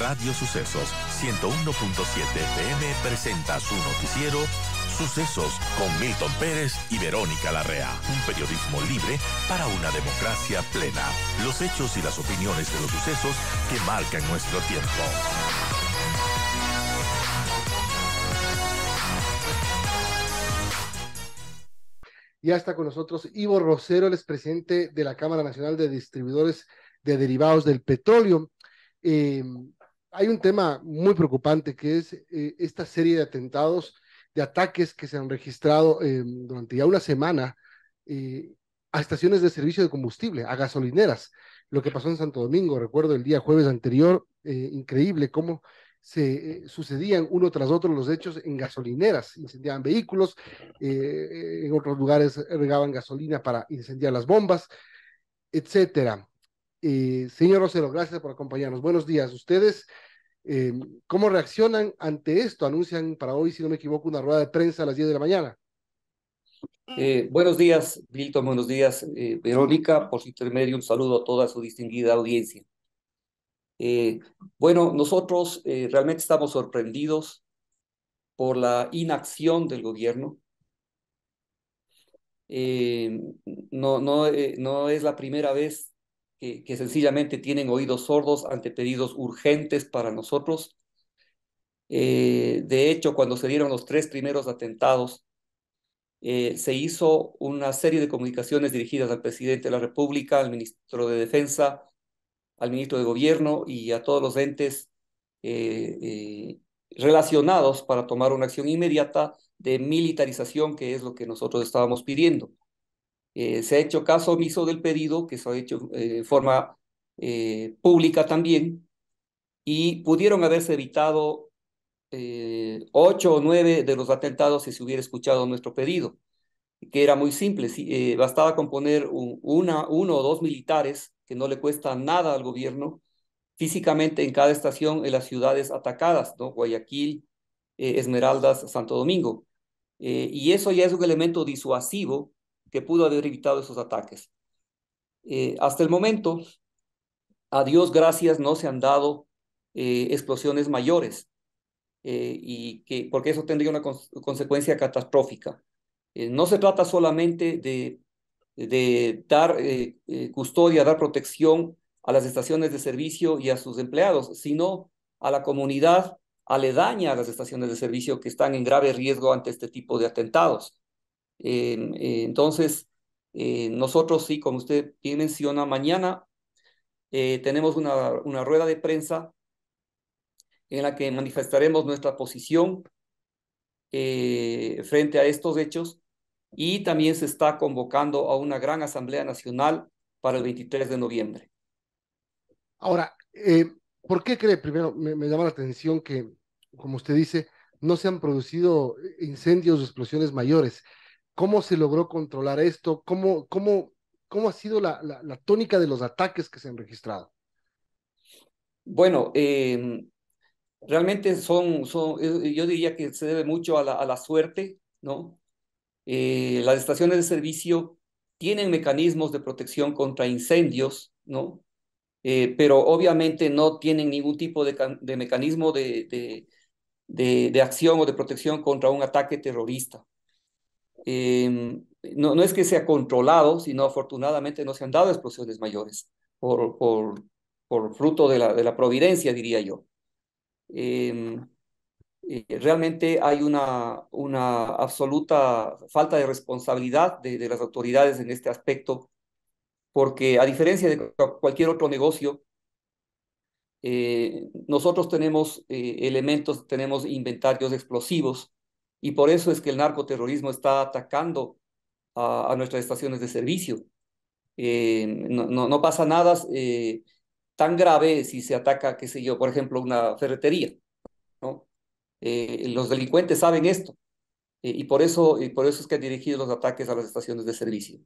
Radio Sucesos 101.7 FM presenta su noticiero Sucesos con Milton Pérez y Verónica Larrea. Un periodismo libre para una democracia plena. Los hechos y las opiniones de los sucesos que marcan nuestro tiempo. Ya está con nosotros Ivo Rosero, el expresidente de la Cámara Nacional de Distribuidores de Derivados del Petróleo. Eh, hay un tema muy preocupante que es eh, esta serie de atentados, de ataques que se han registrado em, durante ya una semana eh, a estaciones de servicio de combustible, a gasolineras. Lo que pasó en Santo Domingo, recuerdo el día jueves anterior, eh, increíble cómo se sucedían uno tras otro los hechos en gasolineras, incendiaban vehículos, en otros lugares regaban gasolina para incendiar las bombas, etcétera. Eh, señor Rosero, gracias por acompañarnos. Buenos días. Ustedes, eh, ¿cómo reaccionan ante esto? Anuncian para hoy, si no me equivoco, una rueda de prensa a las 10 de la mañana. Eh, buenos días, Milton. Buenos días, Verónica. Por su intermedio, un saludo a toda su distinguida audiencia. bueno, nosotros realmente estamos sorprendidos por la inacción del gobierno. no, no, no es la primera vez que, sencillamente tienen oídos sordos ante pedidos urgentes para nosotros. Eh, de hecho, cuando se dieron los tres primeros atentados, eh, se hizo una serie de comunicaciones dirigidas al presidente de la República, al ministro de Defensa, al ministro de Gobierno y a todos los entes eh, relacionados para tomar una acción inmediata de militarización, que es lo que nosotros estábamos pidiendo. Eh, se ha hecho caso omiso del pedido, que se ha hecho de eh, forma eh, pública también, y pudieron haberse evitado ocho o nueve de los atentados si se hubiera escuchado nuestro pedido, que era muy simple, si, bastaba con poner una, uno o dos militares, que no le cuesta nada al gobierno, físicamente en cada estación en las ciudades atacadas, ¿no? Guayaquil, Esmeraldas, Santo Domingo. y eso ya es un elemento disuasivo que pudo haber evitado esos ataques. Eh, hasta el momento, a Dios gracias, no se han dado eh, explosiones mayores, eh, y que, porque eso tendría una consecuencia catastrófica. no se trata solamente de, de dar custodia, dar protección a las estaciones de servicio y a sus empleados, sino a la comunidad aledaña a las estaciones de servicio que están en grave riesgo ante este tipo de atentados. Eh, entonces, eh, nosotros sí, como usted bien menciona, mañana eh, tenemos una, una rueda de prensa en la que manifestaremos nuestra posición frente a estos hechos y también se está convocando a una gran asamblea nacional para el 23 de noviembre. Ahora, ¿por qué cree, primero, me, me, llama la atención que, como usted dice, no se han producido incendios o explosiones mayores? ¿Cómo se logró controlar esto? ¿Cómo, cómo, cómo ha sido la, la, tónica de los ataques que se han registrado? Bueno, em, realmente son, eh, yo diría que se debe mucho a la, suerte, ¿no? Eh, las estaciones de servicio tienen mecanismos de protección contra incendios, ¿no? Eh, pero obviamente no tienen ningún tipo de, de mecanismo de, de, de, acción o de protección contra un ataque terrorista. Em, no, es que sea controlado, sino afortunadamente no se han dado explosiones mayores por, fruto de la, providencia, diría yo. Em, eh, realmente hay una, absoluta falta de responsabilidad de, las autoridades en este aspecto, porque a diferencia de cualquier otro negocio, eh, nosotros tenemos eh, elementos, tenemos inventarios explosivos, y por eso es que el narcoterrorismo está atacando a, nuestras estaciones de servicio. Eh, no, no, pasa nada eh, tan grave si se ataca, qué sé yo, por ejemplo, una ferretería. ¿no? Eh, los delincuentes saben esto y, por eso, y por eso es que han dirigido los ataques a las estaciones de servicio.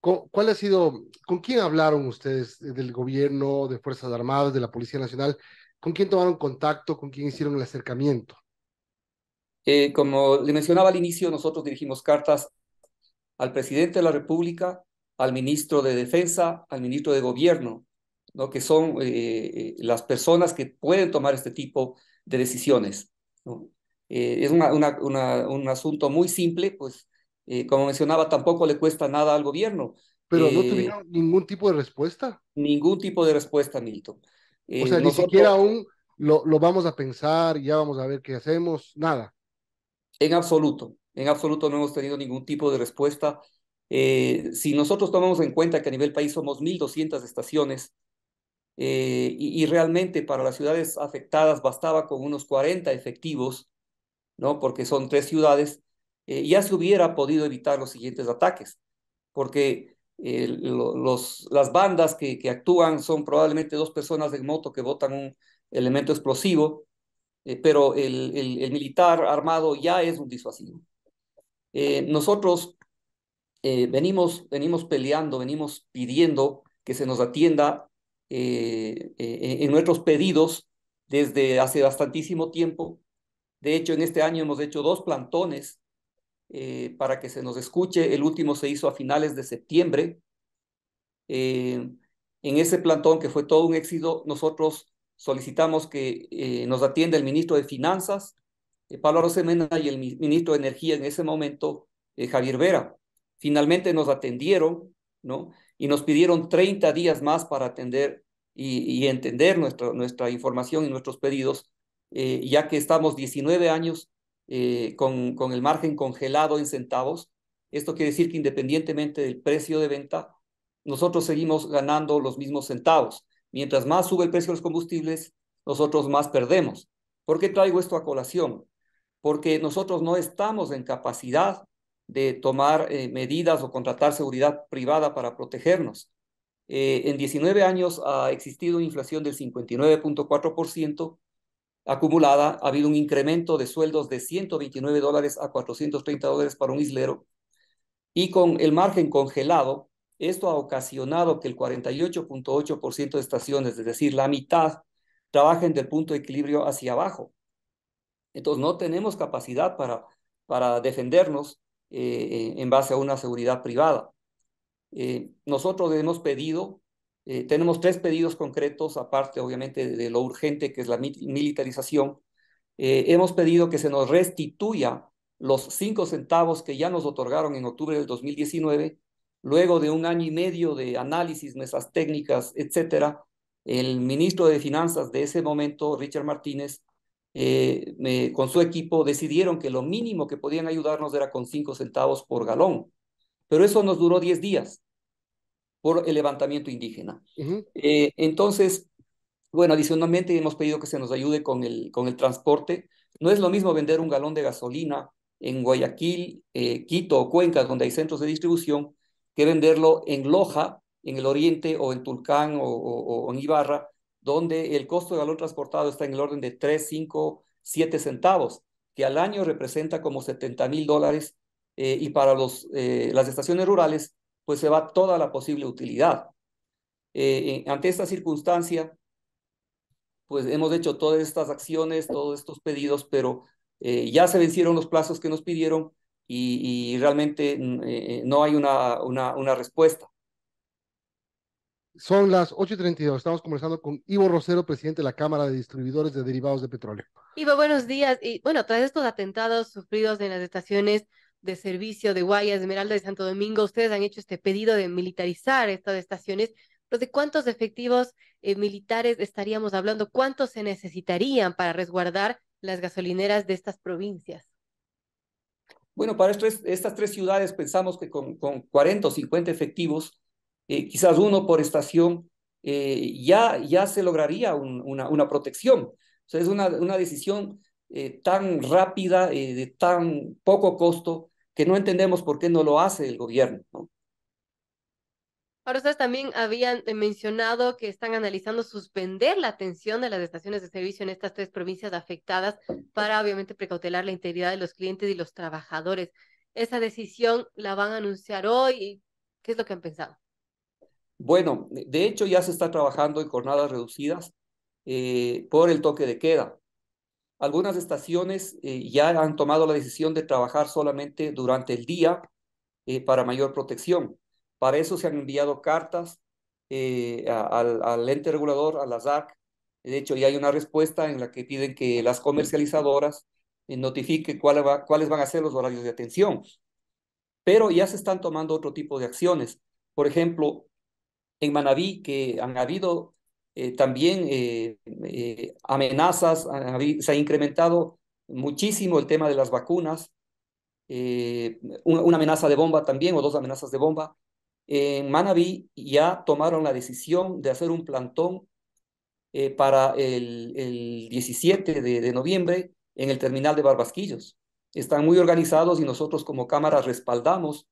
¿Cuál ha sido, con quién hablaron ustedes del gobierno, de Fuerzas Armadas, de la Policía Nacional? ¿Con quién tomaron contacto? ¿Con quién hicieron el acercamiento? Eh, como le mencionaba al inicio, nosotros dirigimos cartas al presidente de la República, al ministro de Defensa, al ministro de Gobierno, que son eh, eh, las personas que pueden tomar este tipo de decisiones. es una, un asunto muy simple, pues como mencionaba, tampoco le cuesta nada al gobierno. Pero no tuvieron ningún tipo de respuesta. Ningún tipo de respuesta, Milton. o sea, ni siquiera aún lo vamos a pensar, ya vamos a ver qué hacemos, nada. En absoluto, en absoluto no hemos tenido ningún tipo de respuesta. Eh, si nosotros tomamos en cuenta que a nivel país somos 1.200 estaciones eh, y, realmente para las ciudades afectadas bastaba con unos 40 efectivos, ¿no? porque son tres ciudades, eh, ya se hubiera podido evitar los siguientes ataques, porque las bandas que, actúan son probablemente dos personas en moto que botan un elemento explosivo, eh, pero el, el, militar armado ya es un disuasivo. Eh, nosotros eh, venimos, venimos peleando, venimos pidiendo que se nos atienda en nuestros pedidos desde hace bastantísimo tiempo. De hecho, en este año hemos hecho dos plantones para que se nos escuche. El último se hizo a finales de septiembre. en ese plantón, que fue todo un éxito, nosotros solicitamos que eh, nos atienda el ministro de Finanzas, eh, Pablo Arosemena, y el ministro de Energía en ese momento, eh, Javier Vera. Finalmente nos atendieron, ¿no? Y nos pidieron 30 días más para atender y, y entender nuestra, nuestra información y nuestros pedidos, ya que estamos 19 años con, con el margen congelado en centavos. Esto quiere decir que independientemente del precio de venta, nosotros seguimos ganando los mismos centavos. Mientras más sube el precio de los combustibles, nosotros más perdemos. ¿Por qué traigo esto a colación? Porque nosotros no estamos en capacidad de tomar eh, medidas o contratar seguridad privada para protegernos. Eh, en 19 años ha existido una inflación del 59.4% acumulada, ha habido un incremento de sueldos de 129 dólares a 430 dólares para un islero y con el margen congelado esto ha ocasionado que el 48.8% de estaciones, es decir, la mitad, trabajen del punto de equilibrio hacia abajo. Entonces, no tenemos capacidad para, para defendernos eh, eh, en base a una seguridad privada. Eh, nosotros hemos pedido, tenemos tres pedidos concretos, aparte obviamente de, lo urgente que es la militarización. hemos pedido que se nos restituya los cinco centavos que ya nos otorgaron en octubre del 2019 Luego de un año y medio de análisis, mesas técnicas, etcétera, el ministro de Finanzas de ese momento, Richard Martínez, eh, me, con su equipo decidieron que lo mínimo que podían ayudarnos era con cinco centavos por galón. Pero eso nos duró diez días por el levantamiento indígena. Eh, entonces, bueno, adicionalmente hemos pedido que se nos ayude con el, con el transporte. No es lo mismo vender un galón de gasolina en Guayaquil, eh, Quito o Cuenca, donde hay centros de distribución, que venderlo en Loja, en el oriente, o en Tulcán, o, en Ibarra, donde el costo de galón transportado está en el orden de 3, 5, 7 centavos, que al año representa como 70 mil dólares, eh, y para los, eh, las estaciones rurales, pues se va toda la posible utilidad. Eh, ante esta circunstancia, pues hemos hecho todas estas acciones, todos estos pedidos, pero ya se vencieron los plazos que nos pidieron y, realmente mm, eh, eh, no hay una, una, respuesta. Son las 8.32. Estamos conversando con Ivo Rosero, presidente de la Cámara de Distribuidores de Derivados de Petróleo. Ivo, buenos días. Y bueno, tras estos atentados sufridos en las estaciones de servicio de Guayas, Esmeralda y Santo Domingo, ustedes han hecho este pedido de militarizar estas estaciones. Pero ¿de cuántos efectivos eh, militares estaríamos hablando? ¿Cuántos se necesitarían para resguardar las gasolineras de estas provincias? Bueno, para estas tres ciudades pensamos que con, con 40 o 50 efectivos, eh, quizás uno por estación, eh, ya, ya se lograría una, protección. es una, una decisión eh, tan rápida, de tan poco costo, que no entendemos por qué no lo hace el gobierno. ¿no? Ahora, ustedes también habían eh, mencionado que están analizando suspender la atención de las estaciones de servicio en estas tres provincias afectadas para, obviamente, precautelar la integridad de los clientes y los trabajadores. ¿Esa decisión la van a anunciar hoy? ¿Qué es lo que han pensado? Bueno, de hecho ya se está trabajando en jornadas reducidas eh, por el toque de queda. Algunas estaciones eh, ya han tomado la decisión de trabajar solamente durante el día para mayor protección. Para eso se han enviado cartas eh, al, ente regulador, a la ZAC. De hecho, ya hay una respuesta en la que piden que las comercializadoras eh, notifiquen cuáles van a ser los horarios de atención. Pero ya se están tomando otro tipo de acciones. Por ejemplo, en Manabí, que han habido eh, también amenazas, se ha incrementado muchísimo el tema de las vacunas, una, amenaza de bomba también, o dos amenazas de bomba, eh, en Manabí ya tomaron la decisión de hacer un plantón eh, para el, 17 de, noviembre en el terminal de Barbasquillos. Están muy organizados y nosotros como Cámara respaldamos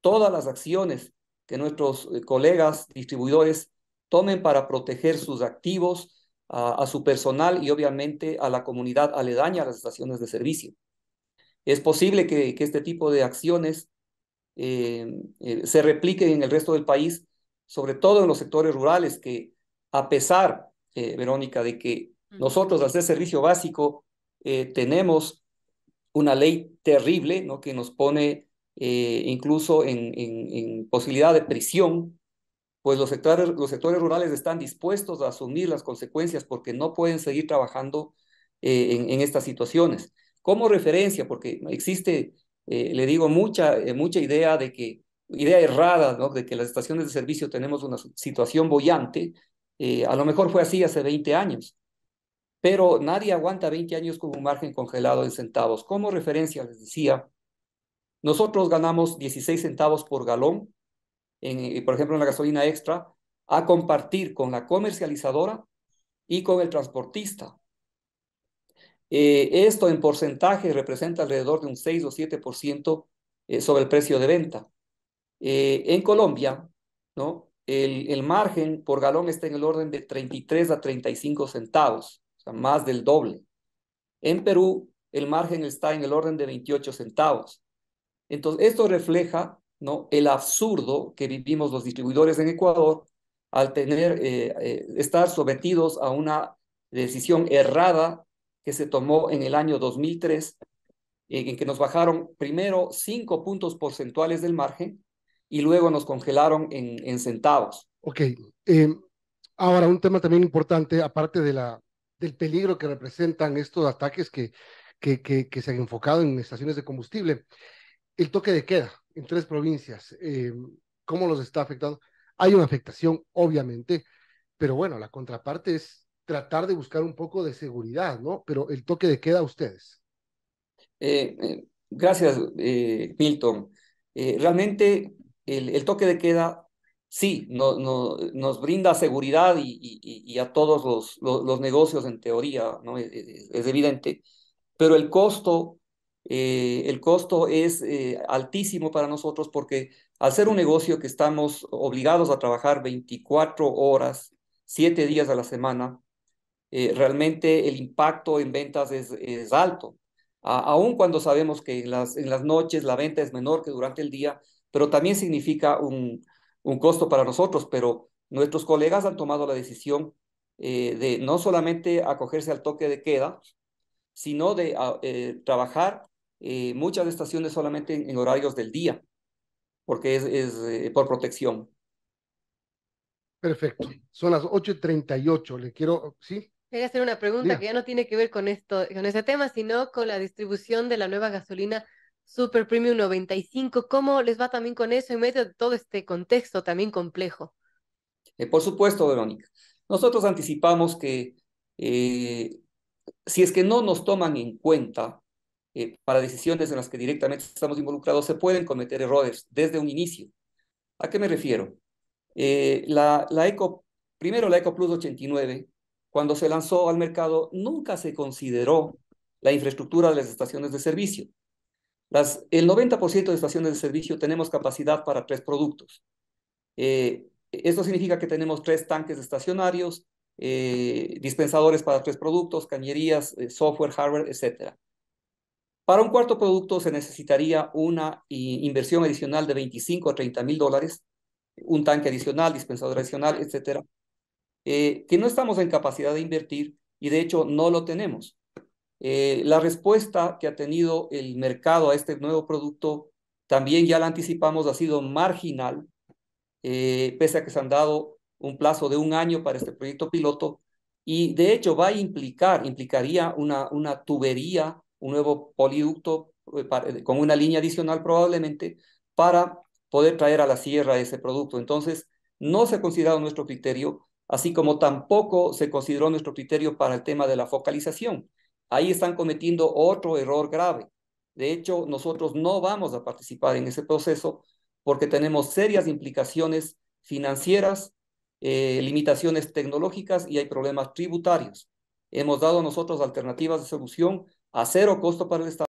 todas las acciones que nuestros eh, colegas distribuidores tomen para proteger sus activos, a, su personal y obviamente a la comunidad aledaña a las estaciones de servicio. Es posible que este tipo de acciones eh, eh, se replique en el resto del país, sobre todo en los sectores rurales, que a pesar, eh, Verónica, de que nosotros al ser servicio básico tenemos una ley terrible ¿no? que nos pone incluso en, posibilidad de prisión, pues los sectores, los sectores rurales están dispuestos a asumir las consecuencias porque no pueden seguir trabajando en, en estas situaciones. Como referencia, porque existe eh, le digo, mucha, eh, mucha idea de que, idea errada, ¿no? De que las estaciones de servicio tenemos una situación bollante. Eh, a lo mejor fue así hace 20 años, pero nadie aguanta 20 años con un margen congelado en centavos. Como referencia, les decía, nosotros ganamos 16 centavos por galón, en, por ejemplo, en la gasolina extra, a compartir con la comercializadora y con el transportista. Eh, esto en porcentaje representa alrededor de un 6 o 7% ciento eh, sobre el precio de venta. Eh, en Colombia, ¿no? El, margen por galón está en el orden de 33 a 35 centavos, o sea, más del doble. En Perú, el margen está en el orden de 28 centavos. Entonces, esto refleja ¿no? el absurdo que vivimos los distribuidores en Ecuador al tener, estar sometidos a una decisión errada que se tomó en el año 2003, en que nos bajaron primero cinco puntos porcentuales del margen y luego nos congelaron en, centavos. Ok. Em, ahora, un tema también importante, aparte de la, del peligro que representan estos ataques que, que, que, se han enfocado en estaciones de combustible, el toque de queda en tres provincias, em, ¿cómo los está afectando? Hay una afectación, obviamente, pero bueno, la contraparte es tratar de buscar un poco de seguridad, ¿no? Pero el toque de queda a ustedes. Eh, eh, gracias, eh, Milton. realmente el, toque de queda sí nos brinda seguridad y, a todos los, negocios en teoría, ¿no? Es, evidente. Pero el costo, el costo es altísimo para nosotros porque al ser un negocio que estamos obligados a trabajar 24 horas, 7 días a la semana, eh, realmente el impacto en ventas es, es alto. aun cuando sabemos que en las, en las noches la venta es menor que durante el día, pero también significa un, un costo para nosotros, pero nuestros colegas han tomado la decisión eh, de no solamente acogerse al toque de queda, sino de ah, eh, trabajar muchas estaciones solamente en, horarios del día, porque es, es por protección. Perfecto. Son las 8.38. Le quiero, ¿sí? Quería hacer una pregunta que ya no tiene que ver con esto, con ese tema, sino con la distribución de la nueva gasolina Super Premium 95. ¿Cómo les va también con eso en medio de todo este contexto también complejo? Eh, por supuesto, Verónica. Nosotros anticipamos que eh, si es que no nos toman en cuenta eh, para decisiones en las que directamente estamos involucrados, se pueden cometer errores desde un inicio. ¿A qué me refiero? la Eco, primero la Eco Plus 89 cuando se lanzó al mercado, nunca se consideró la infraestructura de las estaciones de servicio. el 90% de estaciones de servicio tenemos capacidad para tres productos. Eh, esto significa que tenemos tres tanques estacionarios, eh, dispensadores para tres productos, cañerías, eh, software, hardware, etc. Para un cuarto producto se necesitaría una inversión adicional de 25 a 30 mil dólares, un tanque adicional, dispensador adicional, etcétera. Eh, que no estamos en capacidad de invertir y de hecho no lo tenemos. Eh, la respuesta que ha tenido el mercado a este nuevo producto, también ya la anticipamos, ha sido marginal, eh, pese a que se han dado un plazo de un año para este proyecto piloto y de hecho va a implicar, implicaría una, una tubería, un nuevo poliducto con una línea adicional probablemente para poder traer a la sierra ese producto. Entonces, no se ha considerado nuestro criterio así como tampoco se consideró nuestro criterio para el tema de la focalización. Ahí están cometiendo otro error grave. De hecho, nosotros no vamos a participar en ese proceso porque tenemos serias implicaciones financieras, eh, limitaciones tecnológicas y hay problemas tributarios. Hemos dado nosotros alternativas de solución a cero costo para el Estado.